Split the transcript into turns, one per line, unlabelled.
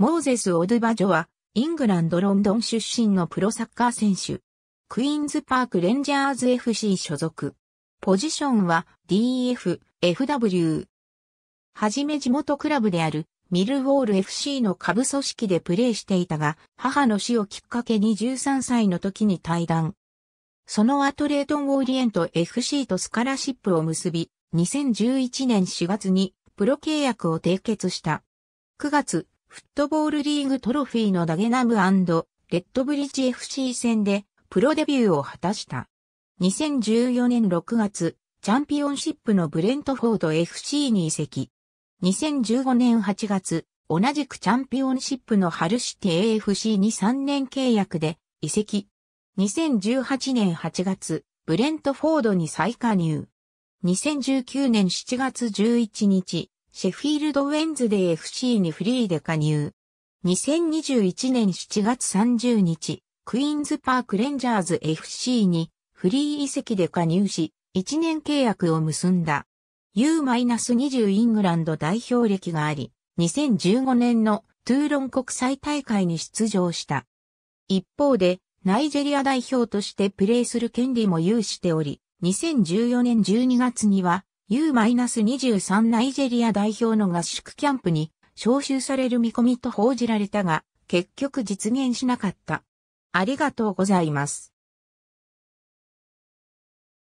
モーゼス・オドゥバジョは、イングランド・ロンドン出身のプロサッカー選手。クイーンズ・パーク・レンジャーズ FC 所属。ポジションは DF、FW。はじめ地元クラブであるミルウォール FC の下部組織でプレーしていたが、母の死をきっかけに13歳の時に退団。その後レートン・オーリエント FC とスカラシップを結び、2011年4月にプロ契約を締結した。9月、フットボールリーグトロフィーのダゲナムレッドブリッジ FC 戦でプロデビューを果たした。2014年6月、チャンピオンシップのブレントフォード FC に移籍。2015年8月、同じくチャンピオンシップのハルシティ AFC に3年契約で移籍。2018年8月、ブレントフォードに再加入。2019年7月11日、シェフィールドウェンズデー FC にフリーで加入。2021年7月30日、クイーンズパークレンジャーズ FC にフリー移籍で加入し、1年契約を結んだ。U-20 イングランド代表歴があり、2015年のトゥーロン国際大会に出場した。一方で、ナイジェリア代表としてプレーする権利も有しており、2014年12月には U-23 ナイジェリア代表の合宿キャンプに招集される見込みと報じられたが、結局実現しなかった。ありがとうございます。